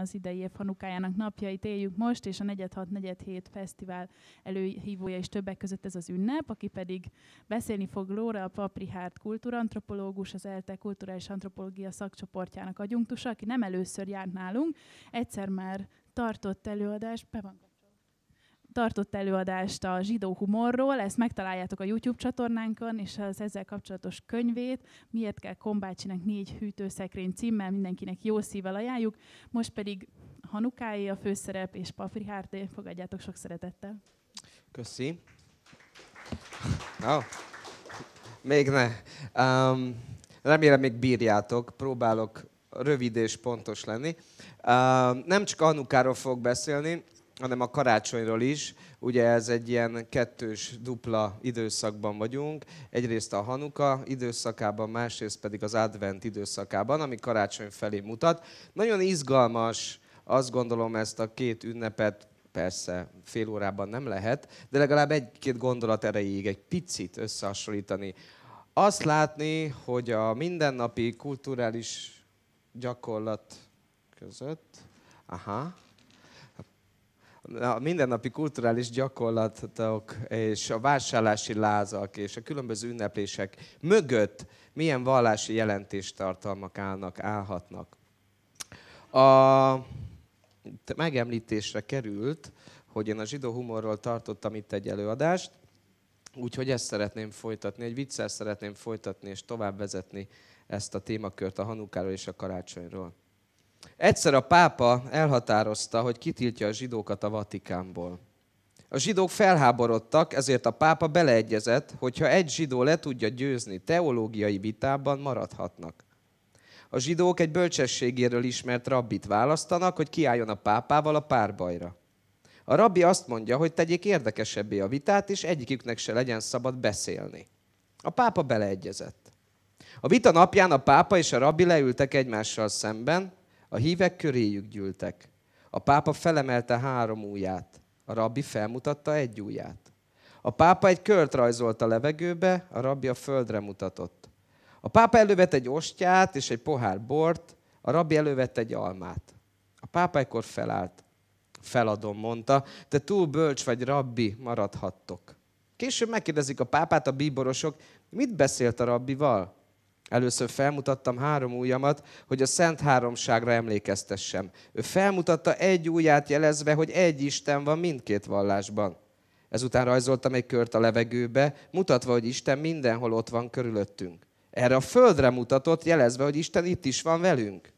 az idei év hanukájának napjait éljük most, és a 4 6 fesztivál előhívója is többek között ez az ünnep, aki pedig beszélni fog Lóra, a Paprihárt kultúrantropológus, az ELTE kulturális antropológia szakcsoportjának adjunktusa, aki nem először járt nálunk, egyszer már tartott előadást, be van tartott előadást a zsidó humorról, ezt megtaláljátok a YouTube csatornánkon, és az ezzel kapcsolatos könyvét, miért kell kombácsinak négy hűtőszekrény címmel, mindenkinek jó szívvel ajánljuk. Most pedig Hanukáé a főszerep, és Pafri Hárté, fogadjátok sok szeretettel. Köszi. No. Még ne. Um, remélem még bírjátok, próbálok rövid és pontos lenni. Uh, nem csak Anukáról fogok beszélni, hanem a karácsonyról is. Ugye ez egy ilyen kettős dupla időszakban vagyunk. Egyrészt a Hanuka időszakában, másrészt pedig az advent időszakában, ami karácsony felé mutat. Nagyon izgalmas, azt gondolom ezt a két ünnepet persze fél órában nem lehet, de legalább egy-két gondolat erejéig egy picit összehasonlítani. Azt látni, hogy a mindennapi kulturális gyakorlat között, aha, a mindennapi kulturális gyakorlatok és a vásárlási lázak és a különböző ünneplések mögött milyen vallási jelentéstartalmak állnak, állhatnak. A megemlítésre került, hogy én a zsidó humorról tartottam itt egy előadást, úgyhogy ezt szeretném folytatni, egy viccel szeretném folytatni és tovább vezetni ezt a témakört a Hanukáról és a karácsonyról. Egyszer a pápa elhatározta, hogy kitiltja a zsidókat a Vatikánból. A zsidók felháborodtak, ezért a pápa beleegyezett, hogy ha egy zsidó le tudja győzni teológiai vitában, maradhatnak. A zsidók egy bölcsességéről ismert rabbit választanak, hogy kiálljon a pápával a párbajra. A rabbi azt mondja, hogy tegyék érdekesebbé a vitát, és egyiküknek se legyen szabad beszélni. A pápa beleegyezett. A vita napján a pápa és a rabbi leültek egymással szemben, a hívek köréjük gyűltek. A pápa felemelte három ujját, a rabbi felmutatta egy ujját. A pápa egy kört rajzolt a levegőbe, a rabbi a földre mutatott. A pápa elővett egy ostyát és egy pohár bort, a rabbi elővett egy almát. A pápa ekkor felállt. Feladom, mondta, te túl bölcs vagy, rabbi, maradhattok. Később megkérdezik a pápát a bíborosok, mit beszélt a rabbival? Először felmutattam három ujjamat, hogy a Szent Háromságra emlékeztessem. Ő felmutatta egy ujját jelezve, hogy egy Isten van mindkét vallásban. Ezután rajzoltam egy kört a levegőbe, mutatva, hogy Isten mindenhol ott van körülöttünk. Erre a földre mutatott, jelezve, hogy Isten itt is van velünk.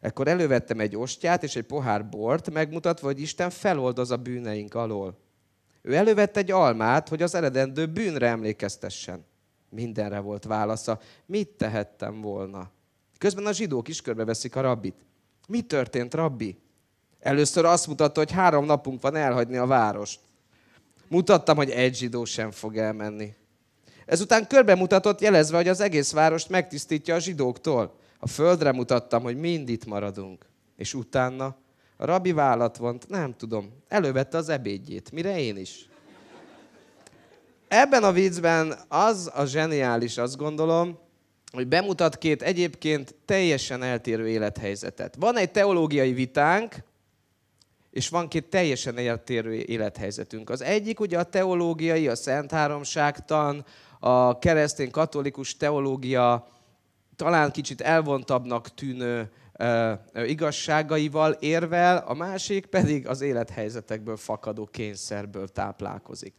Ekkor elővettem egy ostját és egy pohár bort, megmutatva, hogy Isten feloldoz a bűneink alól. Ő elővette egy almát, hogy az eredendő bűnre emlékeztessen. Mindenre volt válasza. Mit tehettem volna? Közben a zsidók is körbeveszik a rabbit. Mi történt, rabbi? Először azt mutatta, hogy három napunk van elhagyni a várost. Mutattam, hogy egy zsidó sem fog elmenni. Ezután körbe mutatott, jelezve, hogy az egész várost megtisztítja a zsidóktól. A földre mutattam, hogy mind itt maradunk. És utána a rabbi vállat vont, nem tudom, elővette az ebédjét, mire én is ebben a viccben az a zseniális, azt gondolom, hogy bemutat két egyébként teljesen eltérő élethelyzetet. Van egy teológiai vitánk, és van két teljesen eltérő élethelyzetünk. Az egyik ugye a teológiai, a Szent Háromságtan, a keresztény katolikus teológia talán kicsit elvontabbnak tűnő ö, ö, igazságaival érvel, a másik pedig az élethelyzetekből fakadó kényszerből táplálkozik.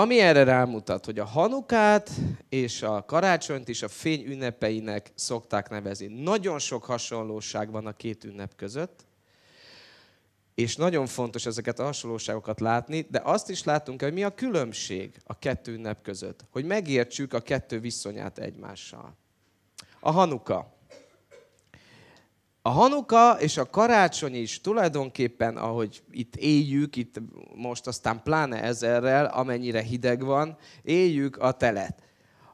Ami erre rámutat, hogy a Hanukát és a karácsonyt is a fény ünnepeinek szokták nevezni. Nagyon sok hasonlóság van a két ünnep között, és nagyon fontos ezeket a hasonlóságokat látni, de azt is látunk, hogy mi a különbség a kettő ünnep között, hogy megértsük a kettő viszonyát egymással. A Hanuka a Hanuka és a karácsony is tulajdonképpen, ahogy itt éljük, itt most aztán pláne ezerrel, amennyire hideg van, éljük a telet.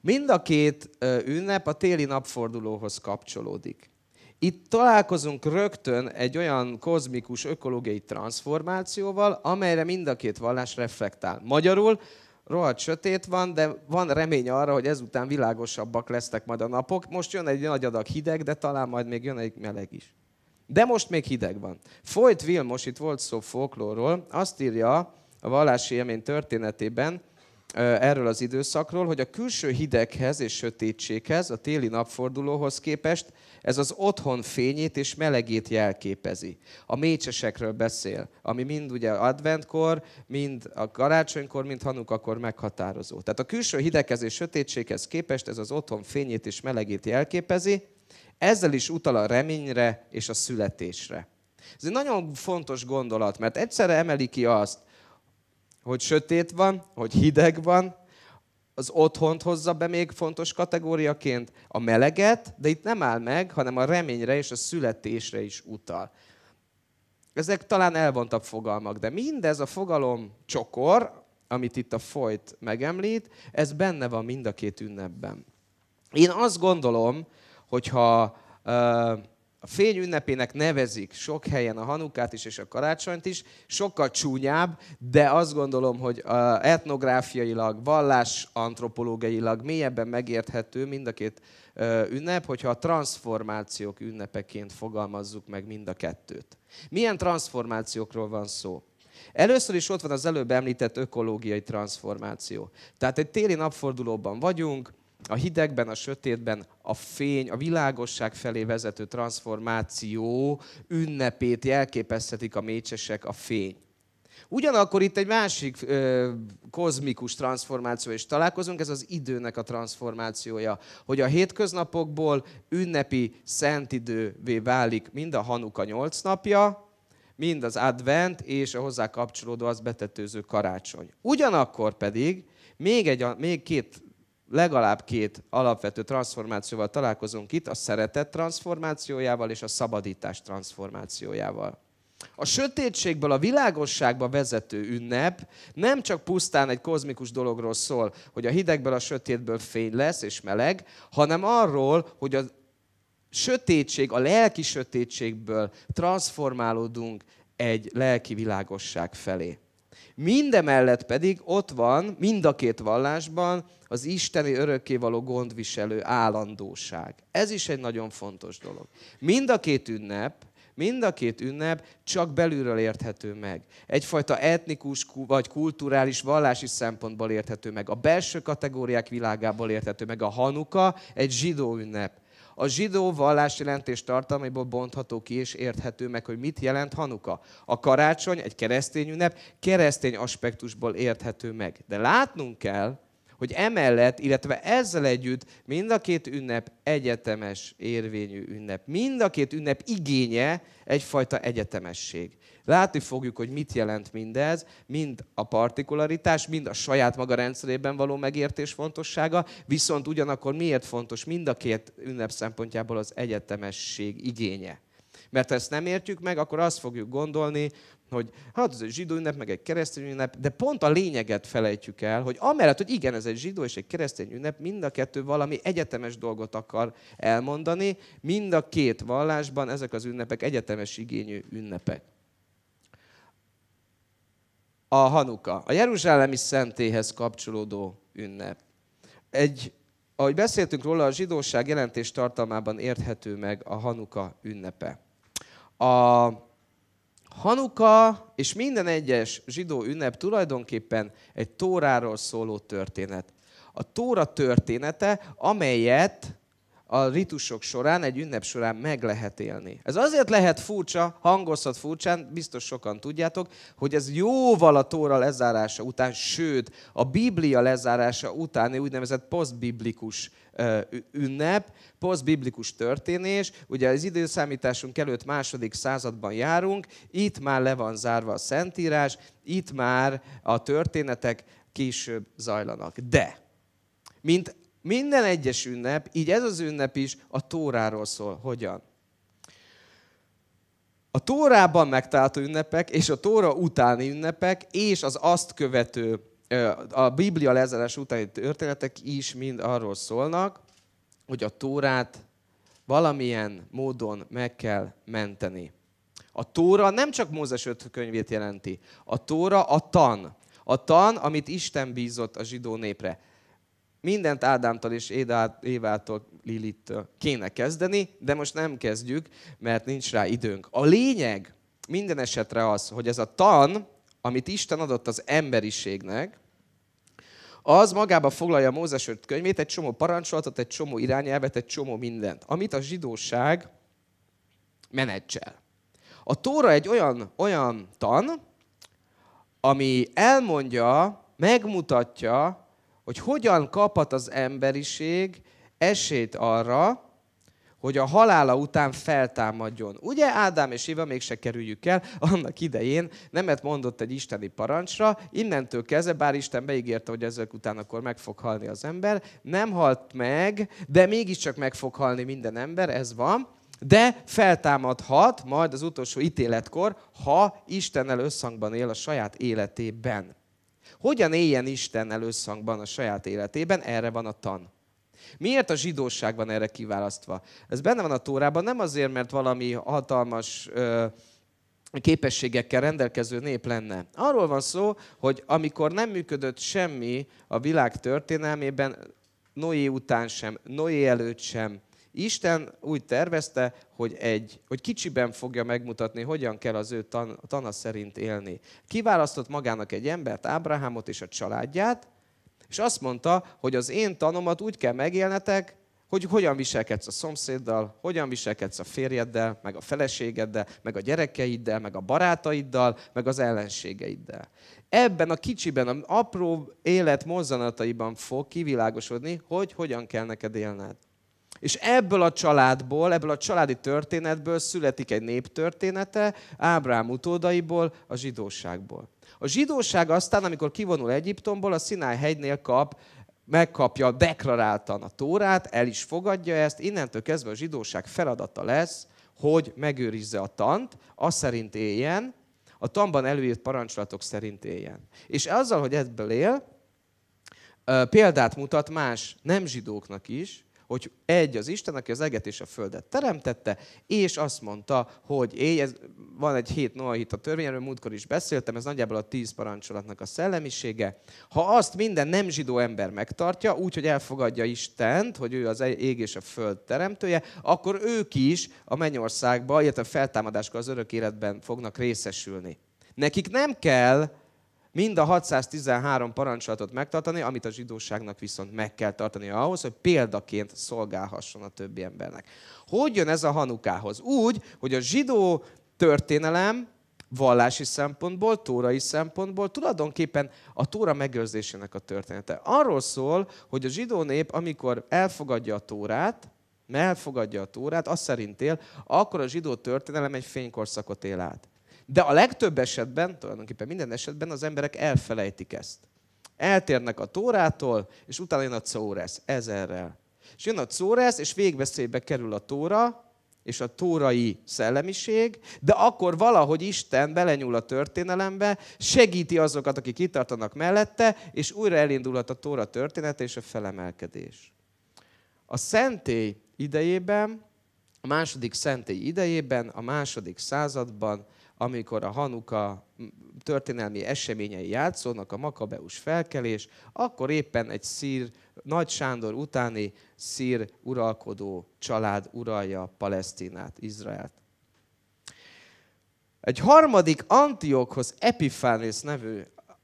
Mind a két ünnep a téli napfordulóhoz kapcsolódik. Itt találkozunk rögtön egy olyan kozmikus ökológiai transformációval, amelyre mind a két vallás reflektál. Magyarul rohadt sötét van, de van remény arra, hogy ezután világosabbak lesznek majd a napok. Most jön egy nagy adag hideg, de talán majd még jön egy meleg is. De most még hideg van. Folyt Vilmos, itt volt szó folklórról, azt írja a vallási élmény történetében, erről az időszakról, hogy a külső hideghez és sötétséghez, a téli napfordulóhoz képest ez az otthon fényét és melegét jelképezi. A mécsesekről beszél, ami mind ugye adventkor, mind a karácsonykor, mind hanukakor meghatározó. Tehát a külső hideghez és sötétséghez képest ez az otthon fényét és melegét jelképezi, ezzel is utal a reményre és a születésre. Ez egy nagyon fontos gondolat, mert egyszerre emeli ki azt, hogy sötét van, hogy hideg van, az otthont hozza be még fontos kategóriaként, a meleget, de itt nem áll meg, hanem a reményre és a születésre is utal. Ezek talán elvontabb fogalmak, de mindez a fogalom csokor, amit itt a folyt megemlít, ez benne van mind a két ünnepben. Én azt gondolom, hogyha uh, a fény ünnepének nevezik sok helyen a Hanukát is és a karácsonyt is, sokkal csúnyább, de azt gondolom, hogy etnográfiailag, vallás antropológiailag mélyebben megérthető mind a két ünnep, hogyha a transformációk ünnepeként fogalmazzuk meg mind a kettőt. Milyen transformációkról van szó? Először is ott van az előbb említett ökológiai transformáció. Tehát egy téli napfordulóban vagyunk, a hidegben, a sötétben a fény, a világosság felé vezető transformáció ünnepét jelképezhetik a mécsesek a fény. Ugyanakkor itt egy másik ö, kozmikus transformáció is találkozunk, ez az időnek a transformációja, hogy a hétköznapokból ünnepi szent idővé válik mind a Hanuka nyolc napja, mind az advent és a hozzá kapcsolódó az betetőző karácsony. Ugyanakkor pedig még, egy, még két legalább két alapvető transformációval találkozunk itt, a szeretet transformációjával és a szabadítás transformációjával. A sötétségből a világosságba vezető ünnep nem csak pusztán egy kozmikus dologról szól, hogy a hidegből a sötétből fény lesz és meleg, hanem arról, hogy a sötétség, a lelki sötétségből transformálódunk egy lelki világosság felé. Mindemellett pedig ott van mind a két vallásban az isteni örökkévaló gondviselő állandóság. Ez is egy nagyon fontos dolog. Mind a két ünnep, Mind a két ünnep csak belülről érthető meg. Egyfajta etnikus vagy kulturális, vallási szempontból érthető meg. A belső kategóriák világából érthető meg. A Hanuka egy zsidó ünnep. A zsidó vallás jelentés tartalmából bontható ki és érthető meg, hogy mit jelent Hanuka. A karácsony, egy keresztény ünnep, keresztény aspektusból érthető meg. De látnunk kell, hogy emellett, illetve ezzel együtt mind a két ünnep egyetemes érvényű ünnep. Mind a két ünnep igénye egyfajta egyetemesség. Látni fogjuk, hogy mit jelent mindez, mind a partikularitás, mind a saját maga rendszerében való megértés fontossága, viszont ugyanakkor miért fontos mind a két ünnep szempontjából az egyetemesség igénye. Mert ha ezt nem értjük meg, akkor azt fogjuk gondolni, hogy hát ez egy zsidó ünnep, meg egy keresztény ünnep, de pont a lényeget felejtjük el, hogy amellett, hogy igen, ez egy zsidó és egy keresztény ünnep, mind a kettő valami egyetemes dolgot akar elmondani, mind a két vallásban ezek az ünnepek egyetemes igényű ünnepek a Hanuka, a Jeruzsálemi szentéhez kapcsolódó ünnep. Egy, ahogy beszéltünk róla, a zsidóság jelentés tartalmában érthető meg a Hanuka ünnepe. A Hanuka és minden egyes zsidó ünnep tulajdonképpen egy Tóráról szóló történet. A Tóra története, amelyet a ritusok során, egy ünnep során meg lehet élni. Ez azért lehet furcsa, hangozhat furcsán, biztos sokan tudjátok, hogy ez jóval a tóra lezárása után, sőt, a Biblia lezárása utáni úgynevezett posztbiblikus ünnep, posztbiblikus történés. Ugye az időszámításunk előtt második században járunk, itt már le van zárva a Szentírás, itt már a történetek később zajlanak. De, mint minden egyes ünnep, így ez az ünnep is a Tóráról szól. Hogyan? A Tórában megtalálható ünnepek és a Tóra utáni ünnepek és az azt követő, a Biblia lezárás utáni történetek is mind arról szólnak, hogy a Tórát valamilyen módon meg kell menteni. A Tóra nem csak Mózes öt könyvét jelenti. A Tóra a tan. A tan, amit Isten bízott a zsidó népre mindent Ádámtól és Évától, Lilittől kéne kezdeni, de most nem kezdjük, mert nincs rá időnk. A lényeg minden esetre az, hogy ez a tan, amit Isten adott az emberiségnek, az magába foglalja Mózes öt könyvét, egy csomó parancsolatot, egy csomó irányelvet, egy csomó mindent, amit a zsidóság menedzsel. A Tóra egy olyan, olyan tan, ami elmondja, megmutatja, hogy hogyan kaphat az emberiség esélyt arra, hogy a halála után feltámadjon. Ugye Ádám és Éva mégse kerüljük el, annak idején nemet mondott egy isteni parancsra, innentől kezdve, bár Isten beígérte, hogy ezek után akkor meg fog halni az ember, nem halt meg, de mégiscsak meg fog halni minden ember, ez van, de feltámadhat majd az utolsó ítéletkor, ha Istennel összhangban él a saját életében. Hogyan éljen Isten előszangban a saját életében? Erre van a tan. Miért a zsidóság van erre kiválasztva? Ez benne van a Tórában, nem azért, mert valami hatalmas ö, képességekkel rendelkező nép lenne. Arról van szó, hogy amikor nem működött semmi a világ történelmében, Noé után sem, Noé előtt sem, Isten úgy tervezte, hogy, egy, hogy kicsiben fogja megmutatni, hogyan kell az ő tan, tana szerint élni. Kiválasztott magának egy embert, Ábrahámot és a családját, és azt mondta, hogy az én tanomat úgy kell megélnetek, hogy hogyan viselkedsz a szomszéddal, hogyan viselkedsz a férjeddel, meg a feleségeddel, meg a gyerekeiddel, meg a barátaiddal, meg az ellenségeiddel. Ebben a kicsiben, a apró élet mozzanataiban fog kivilágosodni, hogy hogyan kell neked élned. És ebből a családból, ebből a családi történetből születik egy néptörténete, Ábrám utódaiból, a zsidóságból. A zsidóság aztán, amikor kivonul Egyiptomból, a Sinai hegynél kap, megkapja deklaráltan a Tórát, el is fogadja ezt, innentől kezdve a zsidóság feladata lesz, hogy megőrizze a tant, az szerint éljen, a tanban előírt parancsolatok szerint éljen. És azzal, hogy ebből él, példát mutat más nem zsidóknak is, hogy egy az Isten, aki az eget és a földet teremtette, és azt mondta, hogy éj, ez, van egy hét hit a törvényről, múltkor is beszéltem, ez nagyjából a tíz parancsolatnak a szellemisége. Ha azt minden nem zsidó ember megtartja, úgy, hogy elfogadja Istent, hogy ő az ég és a föld teremtője, akkor ők is a mennyországba, illetve a feltámadáskor az örök életben fognak részesülni. Nekik nem kell mind a 613 parancsolatot megtartani, amit a zsidóságnak viszont meg kell tartani ahhoz, hogy példaként szolgálhasson a többi embernek. Hogy jön ez a hanukához? Úgy, hogy a zsidó történelem vallási szempontból, tórai szempontból tulajdonképpen a tóra megőrzésének a története. Arról szól, hogy a zsidó nép, amikor elfogadja a tórát, elfogadja a tórát, azt szerint él, akkor a zsidó történelem egy fénykorszakot él át. De a legtöbb esetben, tulajdonképpen minden esetben az emberek elfelejtik ezt. Eltérnek a tórától, és utána jön a córesz, ezerrel. És jön a córesz, és végveszélybe kerül a tóra, és a tórai szellemiség, de akkor valahogy Isten belenyúl a történelembe, segíti azokat, akik kitartanak mellette, és újra elindulhat a tóra története és a felemelkedés. A szentély idejében, a második szentély idejében, a második században amikor a Hanuka történelmi eseményei játszónak, a makabeus felkelés, akkor éppen egy szír, Nagy Sándor utáni szír uralkodó család uralja Palesztinát, Izraelt. Egy harmadik Antiokhoz Epifánész nevű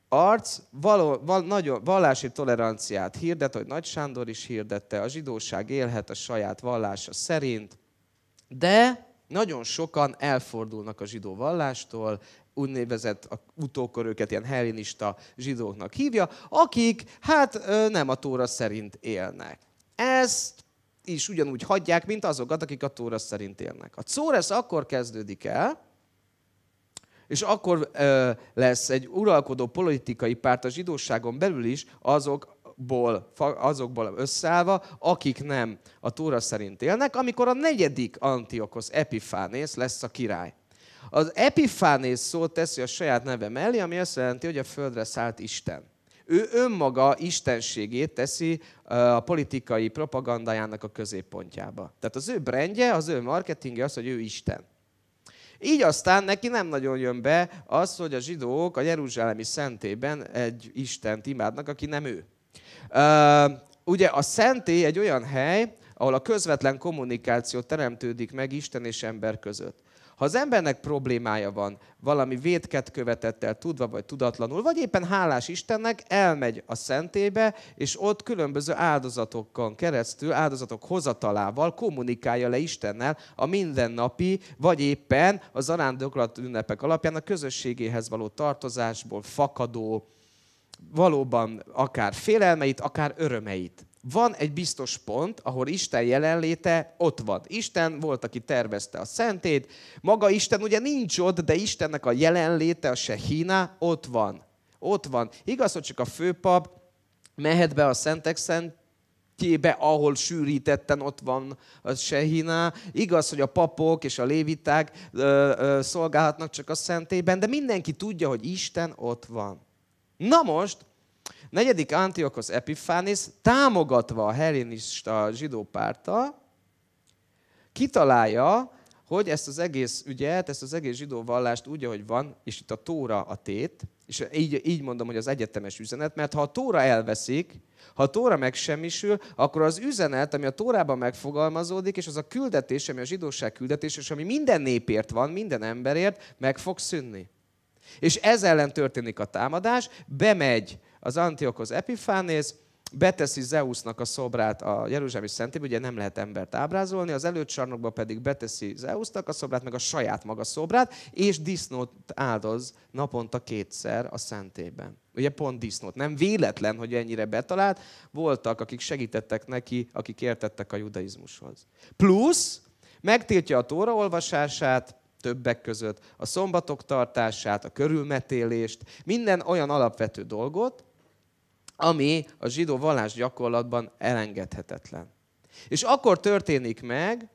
arc való, val, nagyon, vallási toleranciát hirdet, hogy Nagy Sándor is hirdette, a zsidóság élhet a saját vallása szerint, de nagyon sokan elfordulnak a zsidó vallástól, úgynevezett a utókor őket ilyen hellénista zsidóknak hívja, akik hát nem a Tóra szerint élnek. Ezt is ugyanúgy hagyják, mint azokat, akik a Tóra szerint élnek. A Czóresz akkor kezdődik el, és akkor ö, lesz egy uralkodó politikai párt a zsidóságon belül is azok, azokból, azokból összeállva, akik nem a túra szerint élnek, amikor a negyedik Antiokosz Epifánész lesz a király. Az Epifánész szót teszi a saját neve mellé, ami azt jelenti, hogy a földre szállt Isten. Ő önmaga istenségét teszi a politikai propagandájának a középpontjába. Tehát az ő brendje, az ő marketingje az, hogy ő Isten. Így aztán neki nem nagyon jön be az, hogy a zsidók a Jeruzsálemi szentében egy Istent imádnak, aki nem ő. Ugye a szentély egy olyan hely, ahol a közvetlen kommunikáció teremtődik meg Isten és ember között. Ha az embernek problémája van, valami védket követett el, tudva vagy tudatlanul, vagy éppen hálás Istennek, elmegy a szentébe, és ott különböző áldozatokon keresztül, áldozatok hozatalával kommunikálja le Istennel a mindennapi, vagy éppen az arándoklat ünnepek alapján a közösségéhez való tartozásból fakadó valóban akár félelmeit, akár örömeit. Van egy biztos pont, ahol Isten jelenléte ott van. Isten volt, aki tervezte a szentét, maga Isten ugye nincs ott, de Istennek a jelenléte, a sehína ott van. Ott van. Igaz, hogy csak a főpap mehet be a szentek szent, kébe, ahol sűrítetten ott van a Sehina. Igaz, hogy a papok és a léviták ö, ö, szolgálhatnak csak a szentében, de mindenki tudja, hogy Isten ott van. Na most, negyedik Antiochos Epifánis támogatva a hellenista zsidó párta, kitalálja, hogy ezt az egész ügyet, ezt az egész zsidó vallást úgy, ahogy van, és itt a Tóra a tét, és így, így mondom, hogy az egyetemes üzenet, mert ha a Tóra elveszik, ha a Tóra megsemmisül, akkor az üzenet, ami a Tórában megfogalmazódik, és az a küldetés, ami a zsidóság küldetés, és ami minden népért van, minden emberért, meg fog szűnni. És ez ellen történik a támadás, bemegy az Antiochos Epifánész, beteszi Zeusnak a szobrát a Jeruzsálemi Szentébe, ugye nem lehet embert ábrázolni, az előcsarnokba pedig beteszi Zeusnak a szobrát, meg a saját maga szobrát, és disznót áldoz naponta kétszer a Szentében, Ugye pont disznót. Nem véletlen, hogy ennyire betalált. Voltak, akik segítettek neki, akik értettek a judaizmushoz. Plusz megtiltja a tóra olvasását, többek között a szombatok tartását, a körülmetélést, minden olyan alapvető dolgot, ami a zsidó vallás gyakorlatban elengedhetetlen. És akkor történik meg,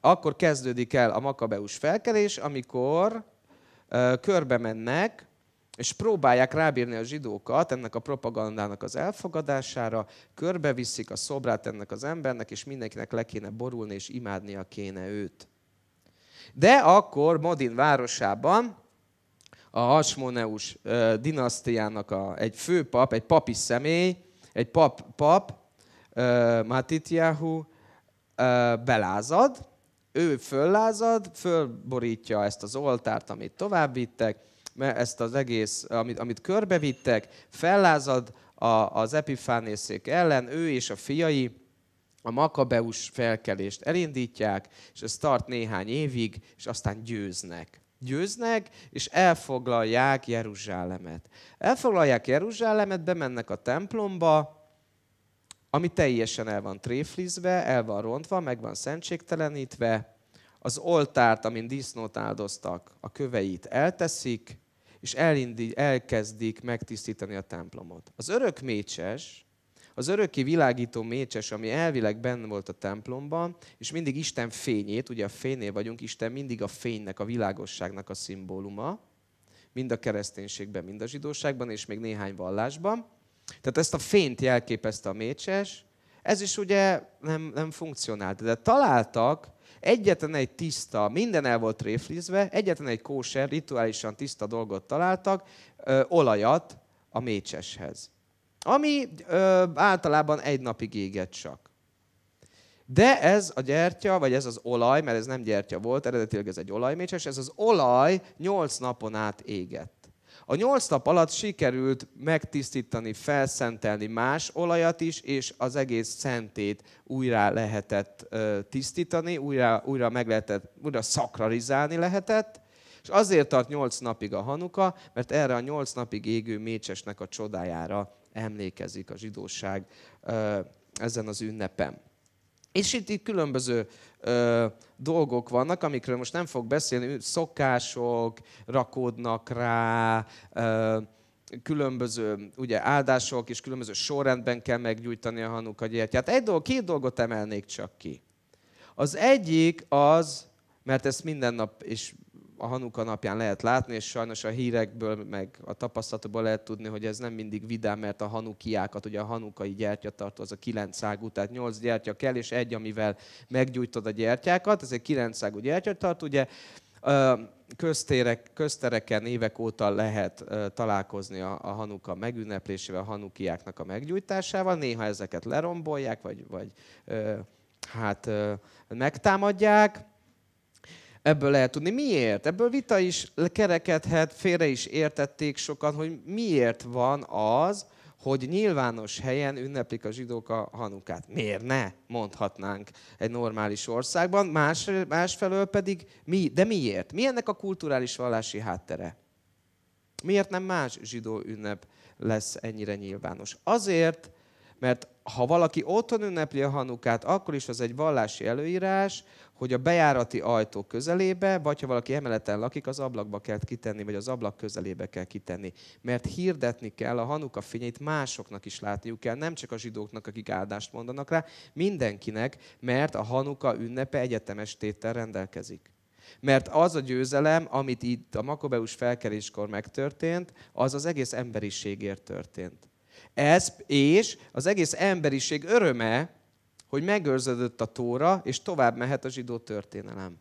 akkor kezdődik el a makabeus felkelés, amikor körbe mennek, és próbálják rábírni a zsidókat ennek a propagandának az elfogadására, körbeviszik a szobrát ennek az embernek, és mindenkinek le kéne borulni, és imádnia kéne őt. De akkor Modin városában a Hasmoneus dinasztiának a, egy főpap, egy papi személy, egy pap, pap Matityahu belázad, ő föllázad, fölborítja ezt az oltárt, amit továbbvittek, ezt az egész, amit, amit körbevittek, fellázad a, az epifánészék ellen, ő és a fiai, a makabeus felkelést elindítják, és ez tart néhány évig, és aztán győznek. Győznek, és elfoglalják Jeruzsálemet. Elfoglalják Jeruzsálemet, bemennek a templomba, ami teljesen el van tréflizve, el van rontva, meg van szentségtelenítve, az oltárt, amin disznót áldoztak, a köveit elteszik, és elindí, elkezdik megtisztítani a templomot. Az örök mécses az örökké világító mécses, ami elvileg benne volt a templomban, és mindig Isten fényét, ugye a fénynél vagyunk, Isten mindig a fénynek, a világosságnak a szimbóluma, mind a kereszténységben, mind a zsidóságban, és még néhány vallásban. Tehát ezt a fényt jelképezte a mécses, ez is ugye nem, nem funkcionált. De találtak egyetlen egy tiszta, minden el volt réflizve, egyetlen egy kóser, rituálisan tiszta dolgot találtak, ö, olajat a mécseshez ami ö, általában egy napig éget csak. De ez a gyertya, vagy ez az olaj, mert ez nem gyertya volt, eredetileg ez egy olajmécses, ez az olaj 8 napon át égett. A nyolc nap alatt sikerült megtisztítani, felszentelni más olajat is, és az egész szentét újra lehetett tisztítani, újra, újra, meg lehetett, újra szakralizálni lehetett, és azért tart nyolc napig a hanuka, mert erre a nyolc napig égő mécsesnek a csodájára emlékezik a zsidóság ezen az ünnepen. És itt, itt különböző ö, dolgok vannak, amikről most nem fog beszélni, szokások rakódnak rá, ö, különböző ugye, áldások, és különböző sorrendben kell meggyújtani a a gyertyát. Egy dolog, két dolgot emelnék csak ki. Az egyik az, mert ezt minden nap és a Hanuka napján lehet látni, és sajnos a hírekből, meg a tapasztalatból lehet tudni, hogy ez nem mindig vidám, mert a hanukiákat, ugye a hanukai gyertya tartó, az a kilenc szágú, tehát nyolc gyertya kell, és egy, amivel meggyújtod a gyertyákat, ez egy kilenc szágú gyertyatartó, ugye köztérek, köztereken évek óta lehet találkozni a, a Hanuka megünneplésével, a hanukiáknak a meggyújtásával. Néha ezeket lerombolják, vagy, vagy hát megtámadják ebből lehet tudni. Miért? Ebből vita is kerekedhet, félre is értették sokan, hogy miért van az, hogy nyilvános helyen ünneplik a zsidók a hanukát. Miért ne mondhatnánk egy normális országban? Más, másfelől pedig mi? De miért? Mi ennek a kulturális vallási háttere? Miért nem más zsidó ünnep lesz ennyire nyilvános? Azért, mert ha valaki otthon ünnepli a hanukát, akkor is az egy vallási előírás, hogy a bejárati ajtó közelébe, vagy ha valaki emeleten lakik, az ablakba kell kitenni, vagy az ablak közelébe kell kitenni. Mert hirdetni kell a hanuka fényét, másoknak is látniuk kell, nem csak a zsidóknak, akik áldást mondanak rá, mindenkinek, mert a hanuka ünnepe egyetemes téttel rendelkezik. Mert az a győzelem, amit itt a Makobeus felkeréskor megtörtént, az az egész emberiségért történt. Ez és az egész emberiség öröme, hogy megőrződött a Tóra, és tovább mehet a zsidó történelem.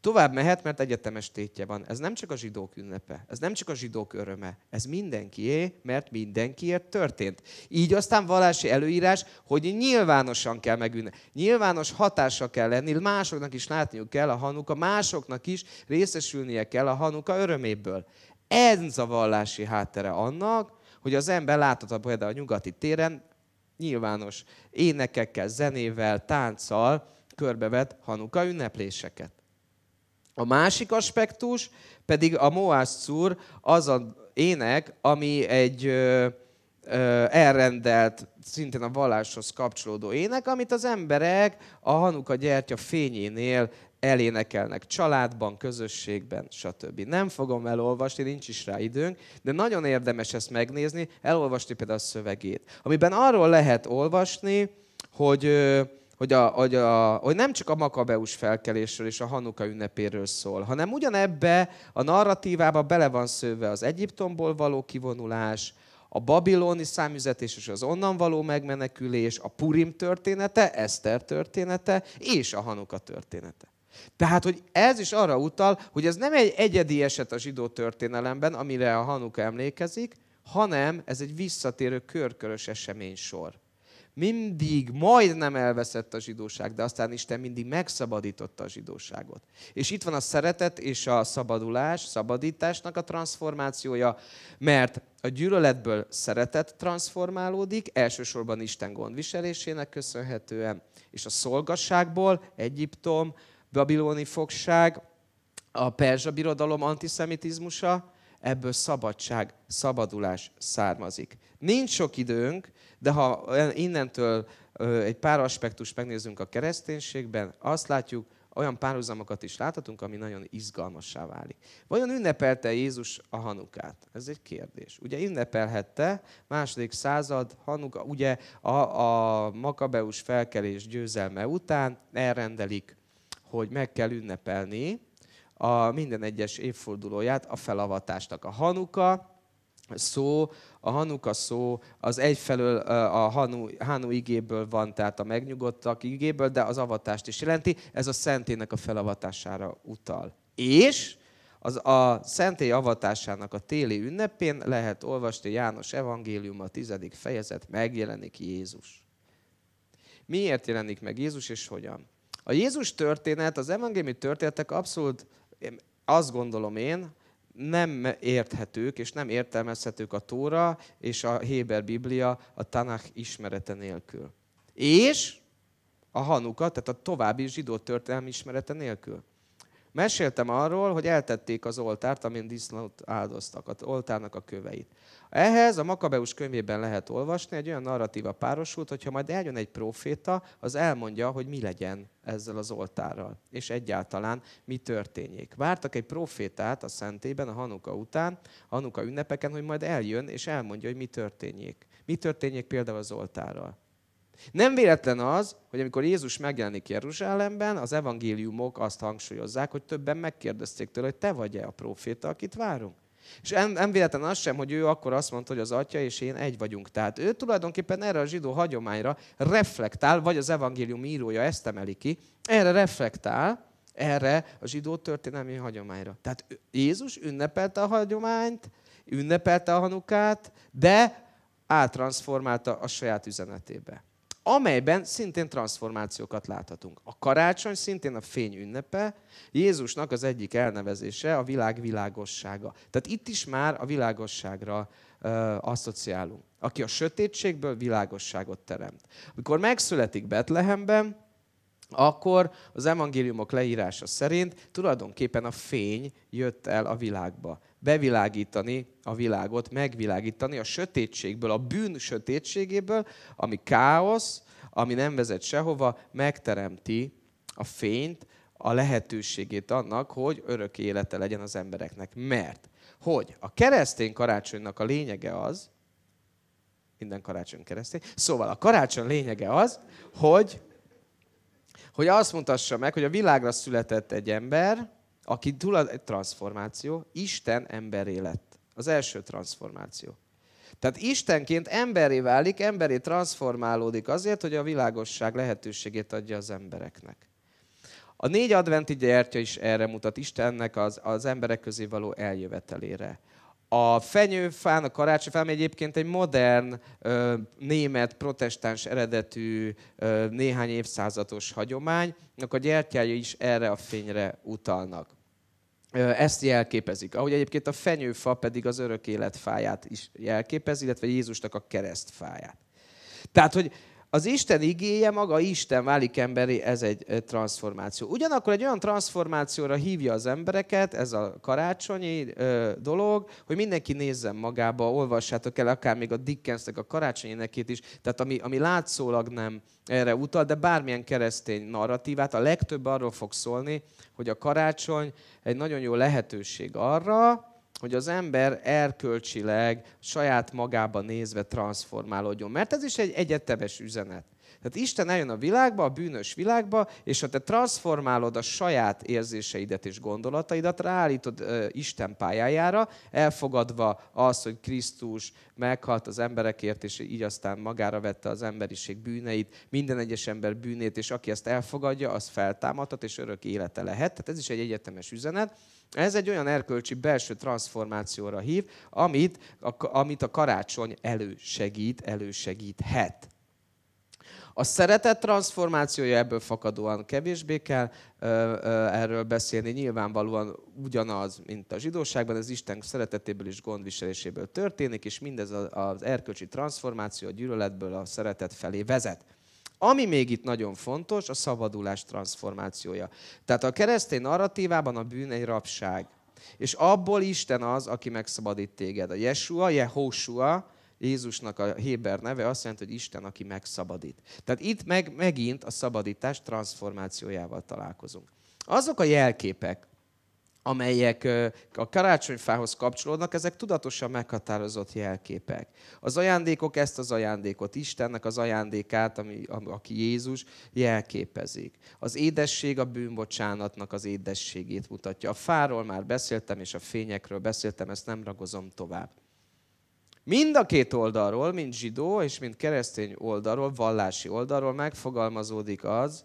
Tovább mehet, mert egyetemes tétje van. Ez nem csak a zsidók ünnepe, ez nem csak a zsidók öröme, ez mindenkié, mert mindenkiért történt. Így aztán valási előírás, hogy nyilvánosan kell megünnepelni. Nyilvános hatása kell lenni, másoknak is látniuk kell a hanuka, másoknak is részesülnie kell a hanuka öröméből. Ez a vallási háttere annak, hogy az ember láthatóan például a nyugati téren nyilvános énekekkel, zenével, tánccal körbevet Hanuka ünnepléseket. A másik aspektus pedig a Szúr az az ének, ami egy ö, ö, elrendelt, szintén a valláshoz kapcsolódó ének, amit az emberek a Hanuka gyertya fényénél elénekelnek családban, közösségben, stb. Nem fogom elolvasni, nincs is rá időnk, de nagyon érdemes ezt megnézni, elolvasni például a szövegét, amiben arról lehet olvasni, hogy, hogy, a, hogy, a, hogy nem csak a makabeus felkelésről és a Hanuka ünnepéről szól, hanem ugyanebbe a narratívába bele van szőve az Egyiptomból való kivonulás, a babiloni számüzetés és az onnan való megmenekülés, a Purim története, Eszter története és a Hanuka története. Tehát, hogy ez is arra utal, hogy ez nem egy egyedi eset a zsidó történelemben, amire a Hanuka emlékezik, hanem ez egy visszatérő körkörös eseménysor. Mindig majdnem elveszett a zsidóság, de aztán Isten mindig megszabadította a zsidóságot. És itt van a szeretet és a szabadulás, szabadításnak a transformációja, mert a gyűlöletből szeretet transformálódik, elsősorban Isten gondviselésének köszönhetően, és a szolgasságból, Egyiptom, babiloni fogság, a perzsa birodalom antiszemitizmusa, ebből szabadság, szabadulás származik. Nincs sok időnk, de ha innentől egy pár aspektust megnézzünk a kereszténységben, azt látjuk, olyan párhuzamokat is láthatunk, ami nagyon izgalmassá válik. Vajon ünnepelte Jézus a Hanukát? Ez egy kérdés. Ugye ünnepelhette, második század, Hanuka, ugye a, a Makabeus felkelés győzelme után elrendelik hogy meg kell ünnepelni a minden egyes évfordulóját, a felavatásnak. A Hanuka szó, a Hanuka szó az egyfelől a Hanu, Hanu igéből van, tehát a megnyugodtak igéből, de az avatást is jelenti. Ez a szentének a felavatására utal. És az a szentély avatásának a téli ünnepén lehet olvasni János evangélium a tizedik fejezet, megjelenik Jézus. Miért jelenik meg Jézus és hogyan? A Jézus történet, az evangéliumi történetek abszolút, azt gondolom én, nem érthetők és nem értelmezhetők a Tóra és a Héber Biblia a Tanakh ismerete nélkül. És a Hanuka, tehát a további zsidó történelmi ismerete nélkül. Meséltem arról, hogy eltették az oltárt, amin disznót áldoztak, az oltárnak a köveit. Ehhez a Makabeus könyvében lehet olvasni, egy olyan narratíva párosult, hogyha majd eljön egy proféta, az elmondja, hogy mi legyen ezzel az oltárral, és egyáltalán mi történjék. Vártak egy profétát a szentében a Hanuka után, a Hanuka ünnepeken, hogy majd eljön, és elmondja, hogy mi történjék. Mi történjék például az oltárral. Nem véletlen az, hogy amikor Jézus megjelenik Jeruzsálemben, az evangéliumok azt hangsúlyozzák, hogy többen megkérdezték tőle, hogy te vagy-e a proféta, akit várunk. És nem, véletlen az sem, hogy ő akkor azt mondta, hogy az atya és én egy vagyunk. Tehát ő tulajdonképpen erre a zsidó hagyományra reflektál, vagy az evangélium írója ezt emeli ki, erre reflektál, erre a zsidó történelmi hagyományra. Tehát Jézus ünnepelte a hagyományt, ünnepelte a hanukát, de áttransformálta a saját üzenetébe amelyben szintén transformációkat láthatunk. A karácsony szintén a fény ünnepe, Jézusnak az egyik elnevezése a világ világossága. Tehát itt is már a világosságra ö, asszociálunk. Aki a sötétségből világosságot teremt. Amikor megszületik Betlehemben, akkor az evangéliumok leírása szerint tulajdonképpen a fény jött el a világba. Bevilágítani a világot, megvilágítani a sötétségből, a bűn sötétségéből, ami káosz, ami nem vezet sehova, megteremti a fényt, a lehetőségét annak, hogy örök élete legyen az embereknek. Mert hogy a keresztény karácsonynak a lényege az, minden karácsony keresztény, szóval a karácsony lényege az, hogy hogy azt mutassa meg, hogy a világra született egy ember, aki egy transformáció, Isten emberé lett. Az első transformáció. Tehát Istenként emberé válik, emberé transformálódik azért, hogy a világosság lehetőségét adja az embereknek. A négy adventi gyertya is erre mutat Istennek az, az emberek közé való eljövetelére. A fenyőfán, a karácsonyfám egyébként egy modern német protestáns eredetű néhány évszázados hagyomány, a gyertyája is erre a fényre utalnak. ezt jelképezik. Ahogy egyébként a fenyőfa pedig az örök élet fáját is jelképezi, illetve Jézusnak a keresztfáját. Tehát, hogy az Isten igéje, maga Isten válik emberi, ez egy transformáció. Ugyanakkor egy olyan transformációra hívja az embereket, ez a karácsonyi ö, dolog, hogy mindenki nézzen magába, olvassátok el akár még a Dickensnek a karácsonyi nekét is, tehát ami, ami látszólag nem erre utal, de bármilyen keresztény narratívát, a legtöbb arról fog szólni, hogy a karácsony egy nagyon jó lehetőség arra, hogy az ember erkölcsileg saját magába nézve transformálódjon. Mert ez is egy egyetemes üzenet. Tehát Isten eljön a világba, a bűnös világba, és ha te transformálod a saját érzéseidet és gondolataidat, ráállítod Isten pályájára, elfogadva azt, hogy Krisztus meghalt az emberekért, és így aztán magára vette az emberiség bűneit, minden egyes ember bűnét, és aki ezt elfogadja, az feltámadhat, és örök élete lehet. Tehát ez is egy egyetemes üzenet. Ez egy olyan erkölcsi belső transformációra hív, amit a, amit a karácsony elősegít, elősegíthet. A szeretet transformációja ebből fakadóan kevésbé kell ö, ö, erről beszélni. Nyilvánvalóan ugyanaz, mint a zsidóságban, ez Isten szeretetéből és gondviseléséből történik, és mindez az erkölcsi transformáció a gyűlöletből a szeretet felé vezet. Ami még itt nagyon fontos, a szabadulás transformációja. Tehát a keresztény narratívában a bűn egy rabság. És abból Isten az, aki megszabadít téged. A Jesua, Jehósua, Jézusnak a héber neve azt jelenti, hogy Isten, aki megszabadít. Tehát itt meg megint a szabadítás transformációjával találkozunk. Azok a jelképek, amelyek a karácsonyfához kapcsolódnak, ezek tudatosan meghatározott jelképek. Az ajándékok ezt az ajándékot, Istennek az ajándékát, ami, aki Jézus, jelképezik. Az édesség a bűnbocsánatnak az édességét mutatja. A fáról már beszéltem, és a fényekről beszéltem, ezt nem ragozom tovább. Mind a két oldalról, mind zsidó és mind keresztény oldalról, vallási oldalról megfogalmazódik az,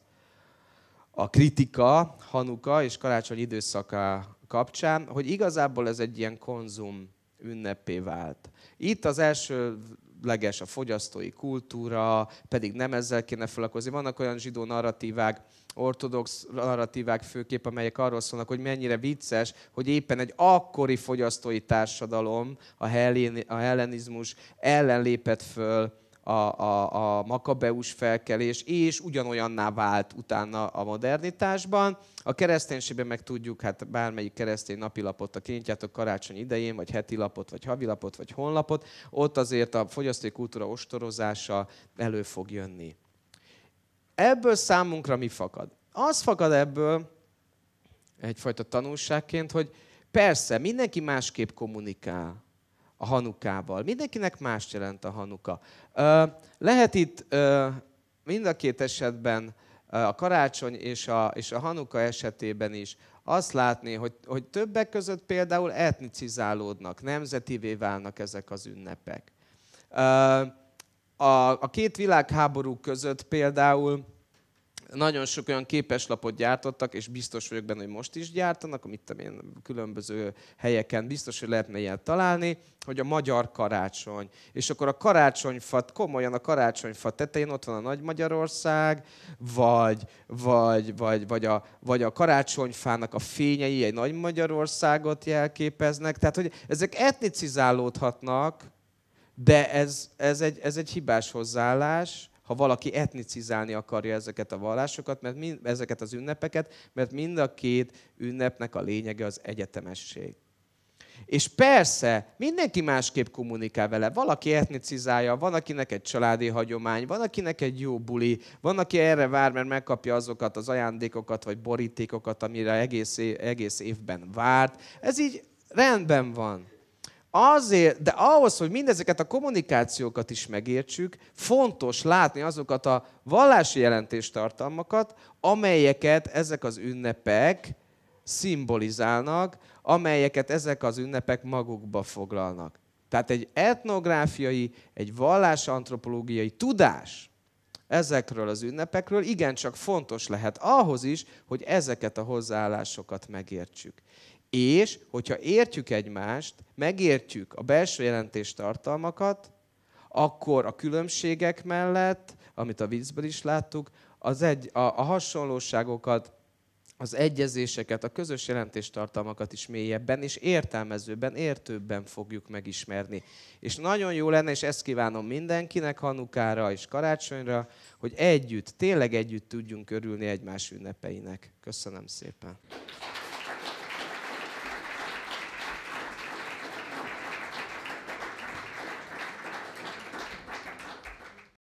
a kritika Hanuka és karácsony időszaka kapcsán, hogy igazából ez egy ilyen konzum ünnepé vált. Itt az első leges a fogyasztói kultúra, pedig nem ezzel kéne foglalkozni. Vannak olyan zsidó narratívák, ortodox narratívák főképp, amelyek arról szólnak, hogy mennyire vicces, hogy éppen egy akkori fogyasztói társadalom, a, hellen, a hellenizmus ellen lépett föl a, a, a makabeus felkelés, és ugyanolyanná vált utána a modernitásban. A kereszténységben meg tudjuk, hát bármelyik keresztény napilapot, a kinyitjátok karácsony idején, vagy heti lapot, vagy havilapot, vagy honlapot, ott azért a fogyasztói kultúra ostorozása elő fog jönni. Ebből számunkra mi fakad? Az fakad ebből egyfajta tanulságként, hogy persze, mindenki másképp kommunikál, a hanukával. Mindenkinek más jelent a hanuka. Lehet itt mind a két esetben, a karácsony és a, és a hanuka esetében is azt látni, hogy, hogy többek között például etnicizálódnak, nemzetivé válnak ezek az ünnepek. A, a két világháború között például nagyon sok olyan képeslapot gyártottak, és biztos vagyok benne, hogy most is gyártanak, amit én különböző helyeken biztos, hogy lehetne ilyen találni, hogy a magyar karácsony. És akkor a karácsonyfat, komolyan a karácsonyfa tetején ott van a Nagy Magyarország, vagy, vagy, vagy, vagy, a, vagy a karácsonyfának a fényei egy Nagy Magyarországot jelképeznek. Tehát, hogy ezek etnicizálódhatnak, de ez, ez, egy, ez egy hibás hozzáállás, ha valaki etnicizálni akarja ezeket a vallásokat, mert mind, ezeket az ünnepeket, mert mind a két ünnepnek a lényege az egyetemesség. És persze, mindenki másképp kommunikál vele. Valaki etnicizálja, van akinek egy családi hagyomány, van akinek egy jó buli, van aki erre vár, mert megkapja azokat az ajándékokat vagy borítékokat, amire egész, év, egész évben várt. Ez így rendben van. Azért, de ahhoz, hogy mindezeket a kommunikációkat is megértsük, fontos látni azokat a vallási jelentéstartalmakat, amelyeket ezek az ünnepek szimbolizálnak, amelyeket ezek az ünnepek magukba foglalnak. Tehát egy etnográfiai, egy vallásantropológiai tudás ezekről az ünnepekről igencsak fontos lehet ahhoz is, hogy ezeket a hozzáállásokat megértsük. És hogyha értjük egymást, megértjük a belső jelentés tartalmakat, akkor a különbségek mellett, amit a vízből is láttuk, az egy, a, a hasonlóságokat, az egyezéseket, a közös jelentéstartalmakat is mélyebben és értelmezőben, értőbben fogjuk megismerni. És nagyon jó lenne, és ezt kívánom mindenkinek Hanukára és karácsonyra, hogy együtt, tényleg együtt tudjunk örülni egymás ünnepeinek. Köszönöm szépen!